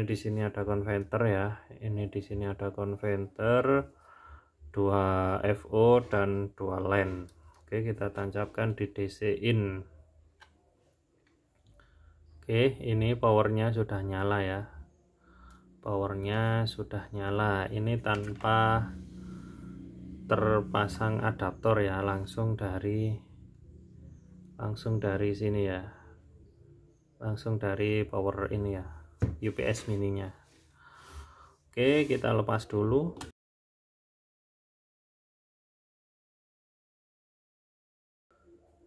ini di sini ada konverter ya ini di sini ada konverter 2 FO dan 2 LAN oke kita tancapkan di DC in oke ini powernya sudah nyala ya powernya sudah nyala ini tanpa terpasang adaptor ya langsung dari langsung dari sini ya langsung dari power ini ya UPS mininya oke kita lepas dulu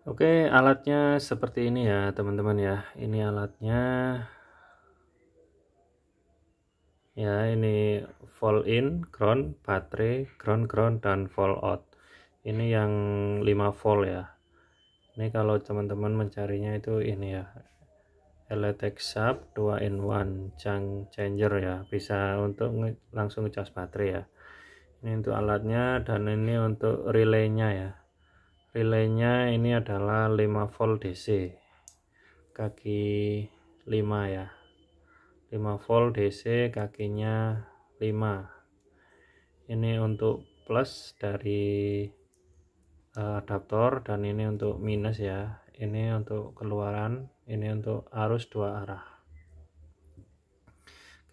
Oke, alatnya seperti ini ya, teman-teman ya. Ini alatnya. Ya, ini fall in, ground, baterai, ground, ground dan fall out. Ini yang 5 volt ya. Ini kalau teman-teman mencarinya itu ini ya. Teletek sub 2 in 1 Chang changer ya bisa untuk langsung ngecas baterai ya ini untuk alatnya dan ini untuk relaynya ya relaynya ini adalah 5 volt DC kaki 5 ya 5 volt DC kakinya 5 ini untuk plus dari eh, adaptor dan ini untuk minus ya ini untuk keluaran ini untuk arus dua arah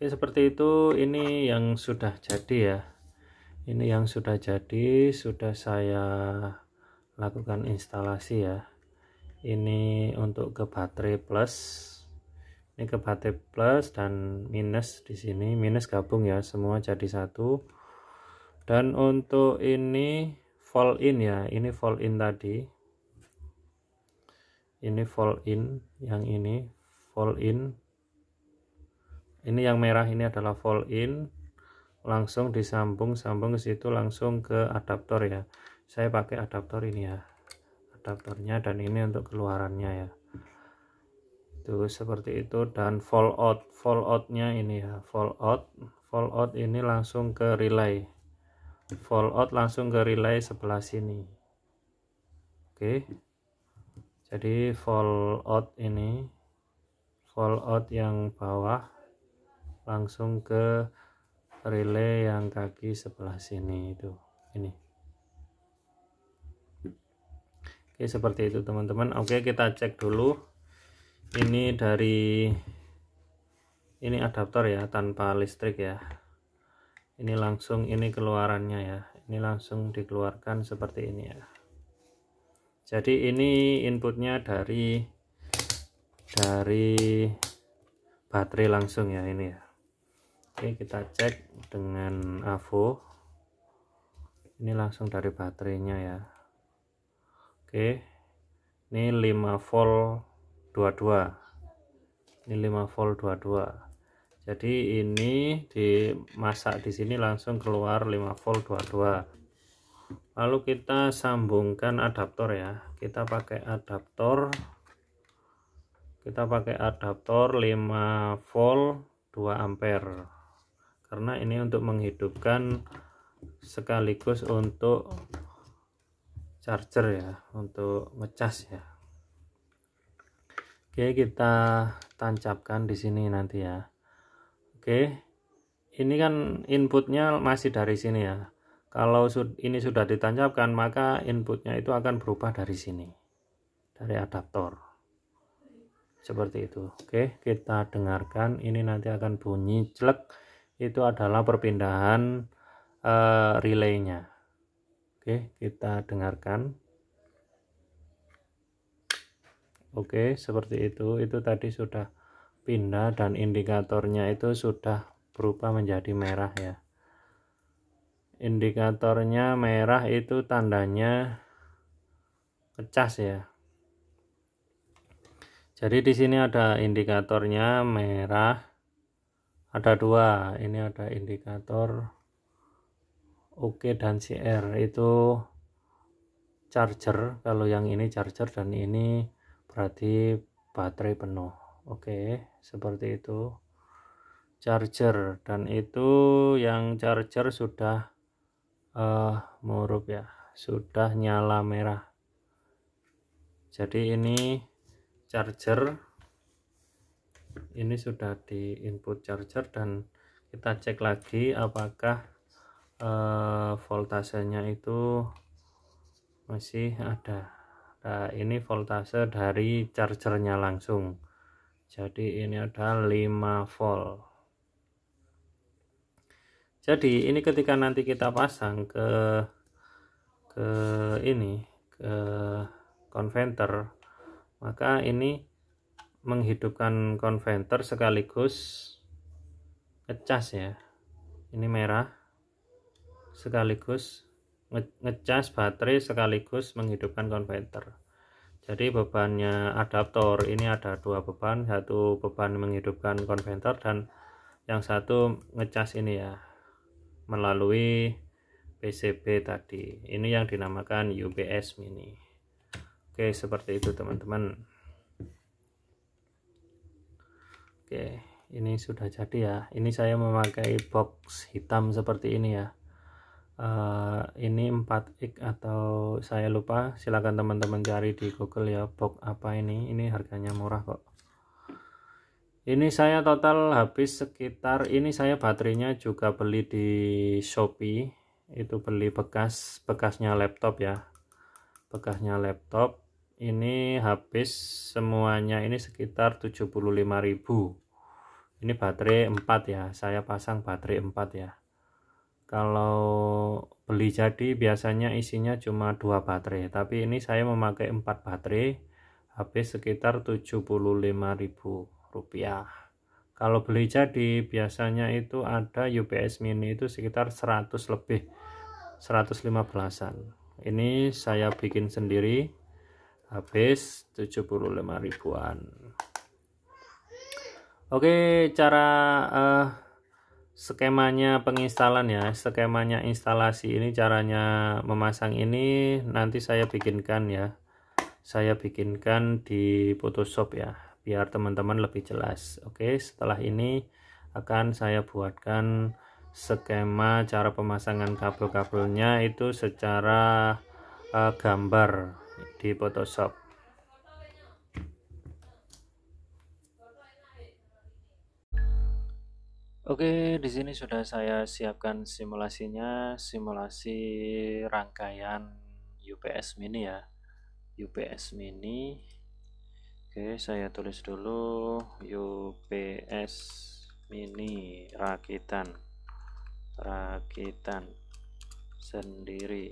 Oke seperti itu ini yang sudah jadi ya ini yang sudah jadi sudah saya lakukan instalasi ya ini untuk ke baterai plus ini ke baterai plus dan minus di sini minus gabung ya semua jadi satu dan untuk ini fall in ya ini fall in tadi ini fall in yang ini fall in ini yang merah ini adalah fall in langsung disambung sambung ke situ langsung ke adaptor ya saya pakai adaptor ini ya adaptornya dan ini untuk keluarannya ya itu seperti itu dan fall out fall outnya ini ya fall out fall out ini langsung ke relay fall out langsung ke relay sebelah sini oke okay jadi out ini out yang bawah langsung ke relay yang kaki sebelah sini itu ini oke seperti itu teman-teman oke kita cek dulu ini dari ini adaptor ya tanpa listrik ya ini langsung ini keluarannya ya ini langsung dikeluarkan seperti ini ya jadi ini inputnya dari dari baterai langsung ya ini ya Oke kita cek dengan AVO ini langsung dari baterainya ya Oke ini 5 volt 22 ini 5 volt 22 jadi ini dimasak di sini langsung keluar 5 volt 22 lalu kita sambungkan adaptor ya kita pakai adaptor kita pakai adaptor 5 volt 2 ampere karena ini untuk menghidupkan sekaligus untuk charger ya untuk ngecas ya Oke kita tancapkan di sini nanti ya Oke ini kan inputnya masih dari sini ya kalau ini sudah ditancapkan, maka inputnya itu akan berubah dari sini, dari adaptor. Seperti itu. Oke, kita dengarkan. Ini nanti akan bunyi jelek. Itu adalah perpindahan uh, relaynya. Oke, kita dengarkan. Oke, seperti itu. Itu tadi sudah pindah dan indikatornya itu sudah berubah menjadi merah ya indikatornya merah itu tandanya pecah ya jadi di sini ada indikatornya merah ada dua ini ada indikator OK dan CR itu charger kalau yang ini charger dan ini berarti baterai penuh Oke seperti itu charger dan itu yang charger sudah uh, ah, murup ya sudah nyala merah jadi ini charger ini sudah di input charger dan kita cek lagi apakah uh, voltasenya itu masih ada nah ini voltase dari chargernya langsung jadi ini ada 5 volt jadi ini ketika nanti kita pasang ke ke ini ke konventer maka ini menghidupkan konventer sekaligus ngecas ya ini merah sekaligus ngecas baterai sekaligus menghidupkan konverter jadi bebannya adaptor ini ada dua beban satu beban menghidupkan konverter dan yang satu ngecas ini ya melalui PCB tadi ini yang dinamakan UPS mini oke seperti itu teman-teman oke ini sudah jadi ya ini saya memakai box hitam seperti ini ya uh, ini 4x atau saya lupa silahkan teman-teman cari di google ya box apa ini ini harganya murah kok ini saya total habis sekitar ini saya baterainya juga beli di Shopee itu beli bekas bekasnya laptop ya bekasnya laptop ini habis semuanya ini sekitar 75.000 ini baterai 4 ya saya pasang baterai 4 ya kalau beli jadi biasanya isinya cuma dua baterai tapi ini saya memakai 4 baterai habis sekitar ribu rupiah kalau beli jadi biasanya itu ada UPS mini itu sekitar 100 lebih 115an ini saya bikin sendiri habis 75 ribuan Oke cara uh, skemanya penginstalan ya skemanya instalasi ini caranya memasang ini nanti saya bikinkan ya saya bikinkan di Photoshop ya biar teman-teman lebih jelas oke setelah ini akan saya buatkan skema cara pemasangan kabel-kabelnya itu secara uh, gambar di Photoshop Oke, di sini sudah saya siapkan simulasinya, simulasi rangkaian UPS Mini ya. UPS Mini Oke, saya tulis dulu UPS Mini rakitan. Rakitan sendiri.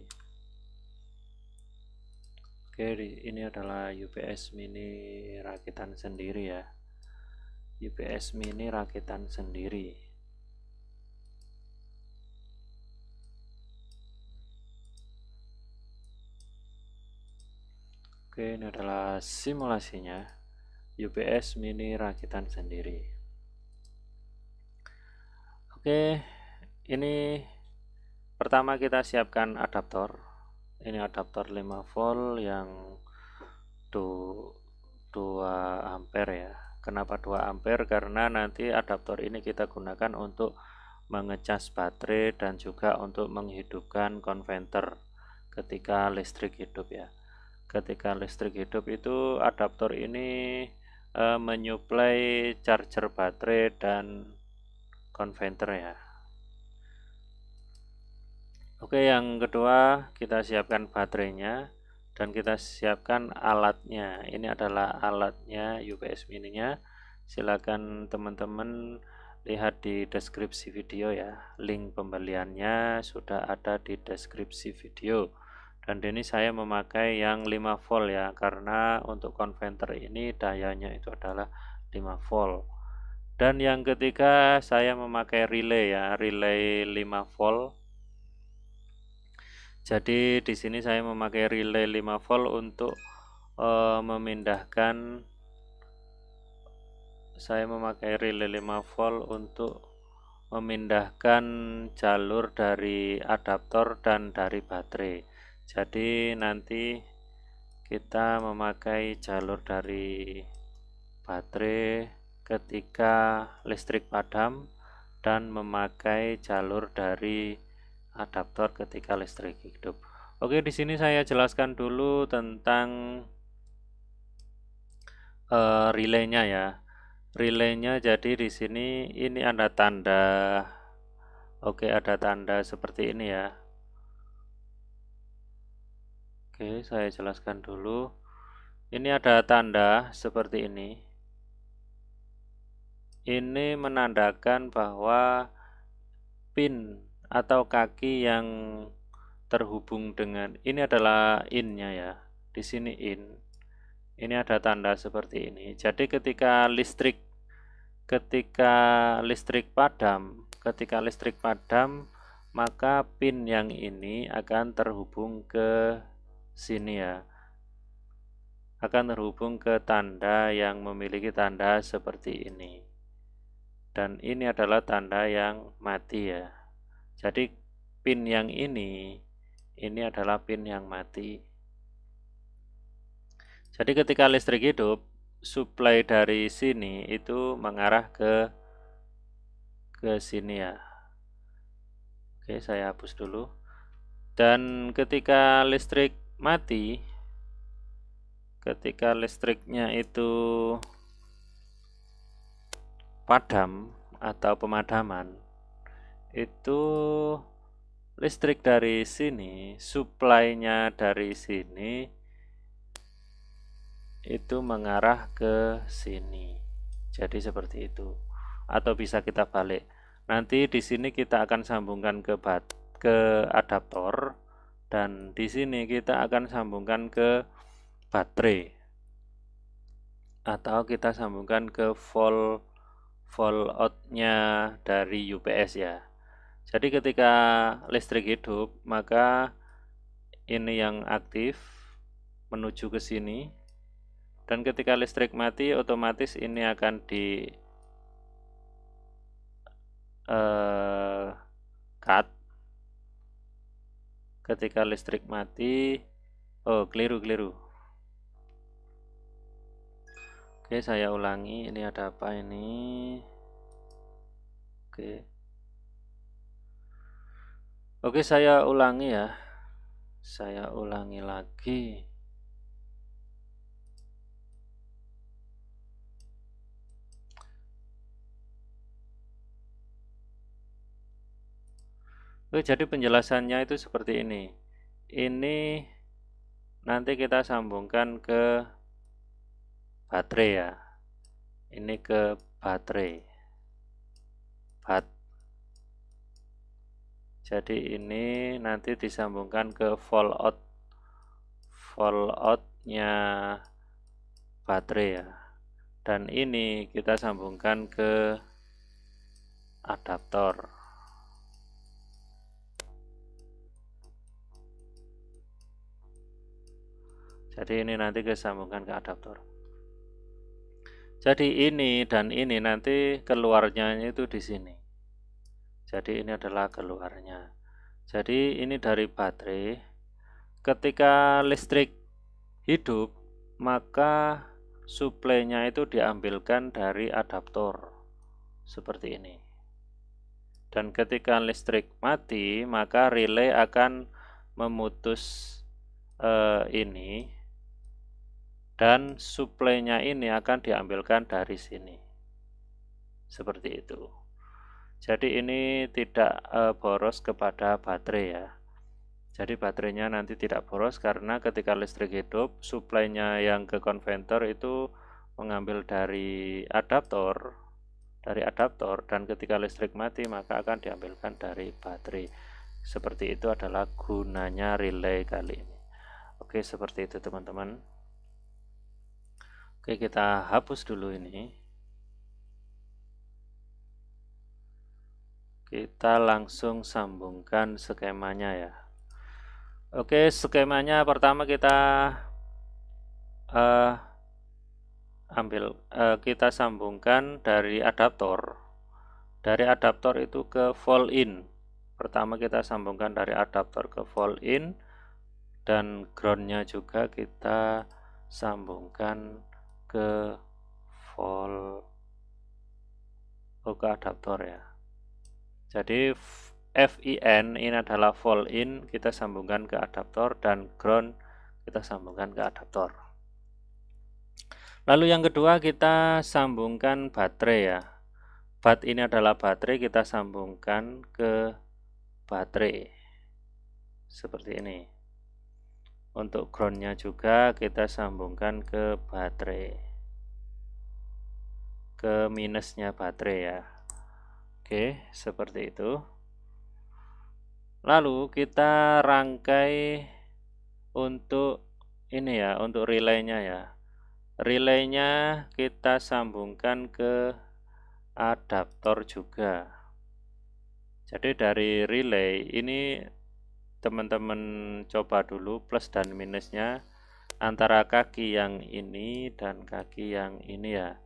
Oke, ini adalah UPS Mini rakitan sendiri ya. UPS Mini rakitan sendiri. Oke, ini adalah simulasinya UPS mini rakitan sendiri. Oke, ini pertama kita siapkan adaptor. Ini adaptor 5 volt yang 2, ampere ya. Kenapa 2 ampere? Karena nanti adaptor ini kita gunakan untuk mengecas baterai dan juga untuk menghidupkan konverter ketika listrik hidup ya ketika listrik hidup itu adaptor ini e, menyuplai charger baterai dan konverter ya oke yang kedua kita siapkan baterainya dan kita siapkan alatnya ini adalah alatnya UPS mininya silakan teman-teman lihat di deskripsi video ya link pembeliannya sudah ada di deskripsi video dan ini saya memakai yang 5 volt ya karena untuk konverter ini dayanya itu adalah 5 volt dan yang ketiga saya memakai relay ya relay 5 volt jadi di sini saya memakai relay 5 volt untuk uh, memindahkan saya memakai relay 5 volt untuk memindahkan jalur dari adaptor dan dari baterai jadi nanti kita memakai jalur dari baterai ketika listrik padam dan memakai jalur dari adaptor ketika listrik hidup. Oke, di sini saya jelaskan dulu tentang uh, relaynya ya. Relaynya jadi di sini ini ada tanda oke ada tanda seperti ini ya. Oke, saya jelaskan dulu. Ini ada tanda seperti ini. Ini menandakan bahwa pin atau kaki yang terhubung dengan ini adalah innya ya. Di sini in. Ini ada tanda seperti ini. Jadi ketika listrik ketika listrik padam, ketika listrik padam maka pin yang ini akan terhubung ke sini ya akan terhubung ke tanda yang memiliki tanda seperti ini dan ini adalah tanda yang mati ya jadi pin yang ini ini adalah pin yang mati jadi ketika listrik hidup suplai dari sini itu mengarah ke ke sini ya oke saya hapus dulu dan ketika listrik mati ketika listriknya itu padam atau pemadaman itu listrik dari sini suplainya dari sini itu mengarah ke sini jadi seperti itu atau bisa kita balik nanti di sini kita akan sambungkan ke bat ke adaptor dan di sini kita akan sambungkan ke baterai atau kita sambungkan ke volt volt outnya dari UPS ya jadi ketika listrik hidup maka ini yang aktif menuju ke sini dan ketika listrik mati otomatis ini akan di uh, cut ketika listrik mati oh keliru keliru oke saya ulangi ini ada apa ini oke oke saya ulangi ya saya ulangi lagi Oke, jadi penjelasannya itu seperti ini. Ini nanti kita sambungkan ke baterai ya. Ini ke baterai. Bat. Jadi ini nanti disambungkan ke out, fallout. Falloutnya baterai ya. Dan ini kita sambungkan ke adaptor. Jadi ini nanti kesambungkan ke adaptor. Jadi ini dan ini nanti keluarnya itu di sini. Jadi ini adalah keluarnya. Jadi ini dari baterai. Ketika listrik hidup, maka suplainya itu diambilkan dari adaptor. Seperti ini. Dan ketika listrik mati, maka relay akan memutus uh, ini dan suplainya ini akan diambilkan dari sini seperti itu jadi ini tidak e, boros kepada baterai ya jadi baterainya nanti tidak boros karena ketika listrik hidup suplainya yang ke konventor itu mengambil dari adaptor dari adaptor dan ketika listrik mati maka akan diambilkan dari baterai seperti itu adalah gunanya relay kali ini oke seperti itu teman-teman Oke, kita hapus dulu ini. Kita langsung sambungkan skemanya ya. Oke, skemanya pertama kita uh, ambil uh, kita sambungkan dari adaptor. Dari adaptor itu ke fall in. Pertama kita sambungkan dari adaptor ke fall in dan groundnya juga kita sambungkan ke volt oh, ke adaptor ya jadi FIN ini adalah volt in kita sambungkan ke adaptor dan ground kita sambungkan ke adaptor lalu yang kedua kita sambungkan baterai ya bat ini adalah baterai kita sambungkan ke baterai seperti ini untuk groundnya juga kita sambungkan ke baterai ke minusnya baterai ya Oke seperti itu lalu kita rangkai untuk ini ya untuk relaynya ya relaynya kita sambungkan ke adaptor juga jadi dari relay ini teman-teman coba dulu plus dan minusnya antara kaki yang ini dan kaki yang ini ya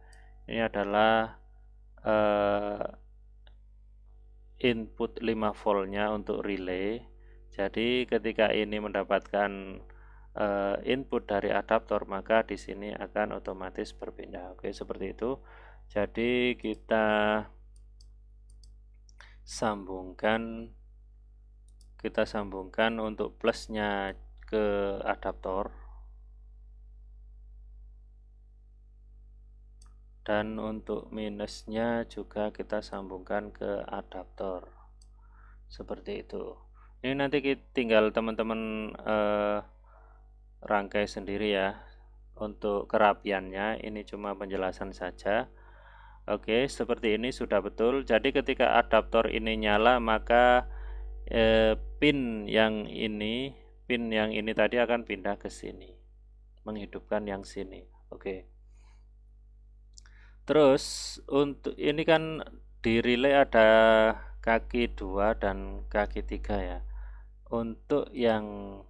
ini adalah uh, input 5 voltnya untuk relay jadi ketika ini mendapatkan uh, input dari adaptor maka di sini akan otomatis berpindah oke seperti itu jadi kita sambungkan kita sambungkan untuk plusnya ke adaptor dan untuk minusnya juga kita sambungkan ke adaptor seperti itu ini nanti kita tinggal teman-teman eh, rangkai sendiri ya untuk kerapiannya ini cuma penjelasan saja Oke seperti ini sudah betul jadi ketika adaptor ini nyala maka eh, pin yang ini, pin yang ini tadi akan pindah ke sini. Menghidupkan yang sini. Oke. Terus untuk ini kan di relay ada kaki dua dan kaki tiga ya. Untuk yang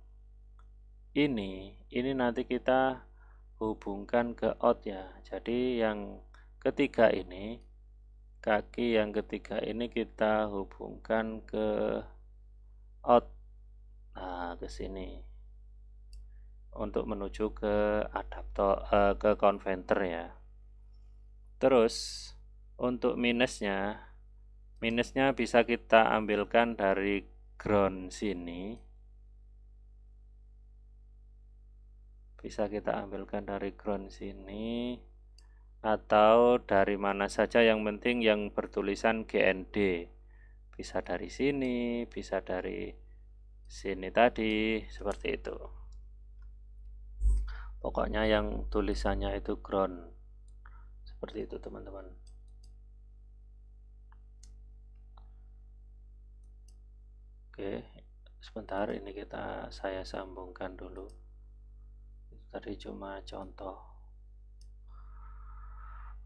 ini, ini nanti kita hubungkan ke out ya. Jadi yang ketiga ini kaki yang ketiga ini kita hubungkan ke out nah ke sini untuk menuju ke adaptor uh, ke konverter ya terus untuk minusnya minusnya bisa kita ambilkan dari ground sini bisa kita ambilkan dari ground sini atau dari mana saja yang penting yang bertulisan GND bisa dari sini, bisa dari sini tadi, seperti itu. Pokoknya yang tulisannya itu ground. Seperti itu, teman-teman. Oke, sebentar ini kita saya sambungkan dulu. tadi cuma contoh.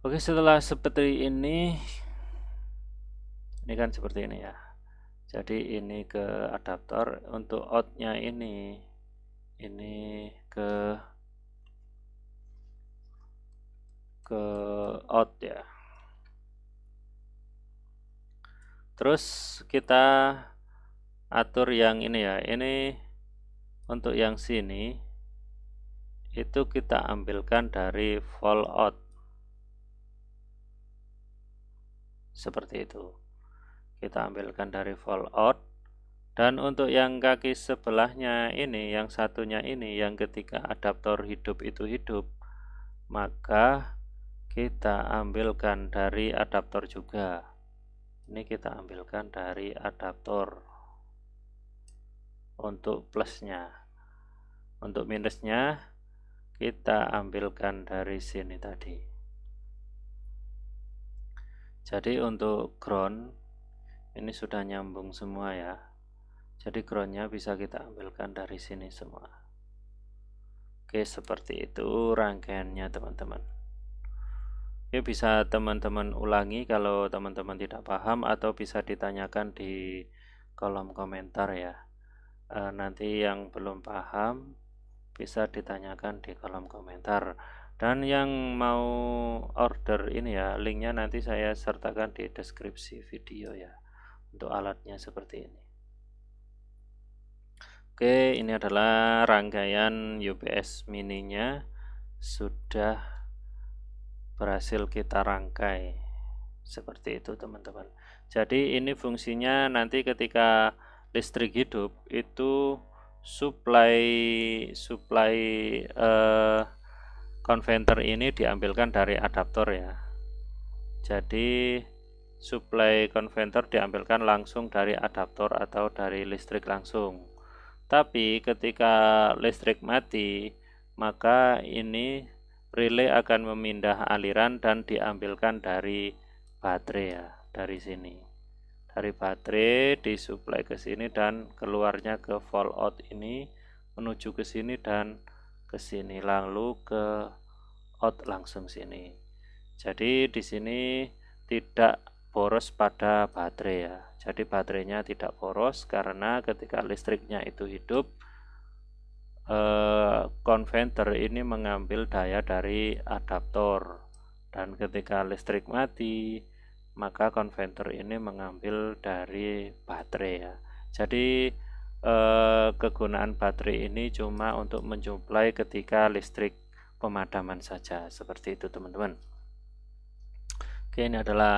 Oke, setelah seperti ini ini kan seperti ini ya jadi ini ke adaptor untuk outnya ini ini ke ke out ya terus kita atur yang ini ya ini untuk yang sini itu kita ambilkan dari fallout seperti itu kita ambilkan dari out dan untuk yang kaki sebelahnya ini yang satunya ini yang ketika adaptor hidup itu hidup maka kita ambilkan dari adaptor juga ini kita ambilkan dari adaptor untuk plusnya untuk minusnya kita ambilkan dari sini tadi jadi untuk ground ini sudah nyambung semua ya jadi groundnya bisa kita ambilkan dari sini semua oke seperti itu rangkaiannya teman-teman oke bisa teman-teman ulangi kalau teman-teman tidak paham atau bisa ditanyakan di kolom komentar ya e, nanti yang belum paham bisa ditanyakan di kolom komentar dan yang mau order ini ya linknya nanti saya sertakan di deskripsi video ya untuk alatnya seperti ini Oke ini adalah rangkaian UPS mininya sudah berhasil kita rangkai seperti itu teman-teman jadi ini fungsinya nanti ketika listrik hidup itu supply supply eh, konverter ini diambilkan dari adaptor ya jadi supply converter diambilkan langsung dari adaptor atau dari listrik langsung. Tapi ketika listrik mati, maka ini relay akan memindah aliran dan diambilkan dari baterai ya, dari sini. Dari baterai disuplai ke sini dan keluarnya ke out ini menuju ke sini dan ke sini lalu ke out langsung sini. Jadi di sini tidak boros pada baterai ya. Jadi baterainya tidak boros karena ketika listriknya itu hidup eh, konverter ini mengambil daya dari adaptor dan ketika listrik mati maka konverter ini mengambil dari baterai ya. Jadi eh, kegunaan baterai ini cuma untuk menjumpai ketika listrik pemadaman saja seperti itu teman-teman. Oke, ini adalah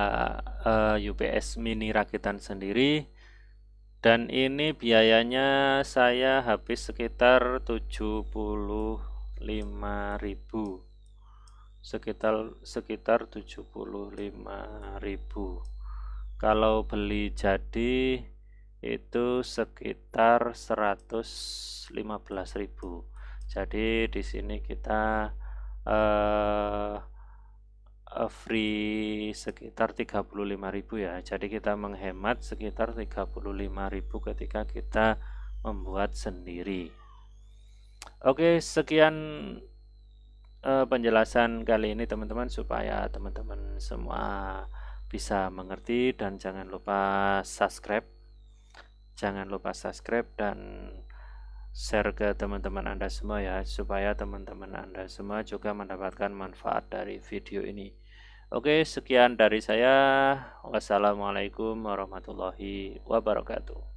uh, eh, UPS mini rakitan sendiri. Dan ini biayanya saya habis sekitar 75.000. Sekitar sekitar 75.000. Kalau beli jadi itu sekitar 115.000. Jadi di sini kita eh uh, Eh, free sekitar 35.000 ya. Jadi kita menghemat sekitar 35.000 ketika kita membuat sendiri. Oke, sekian uh, penjelasan kali ini teman-teman supaya teman-teman semua bisa mengerti dan jangan lupa subscribe. Jangan lupa subscribe dan share ke teman-teman Anda semua ya supaya teman-teman Anda semua juga mendapatkan manfaat dari video ini. Oke, sekian dari saya. Wassalamualaikum warahmatullahi wabarakatuh.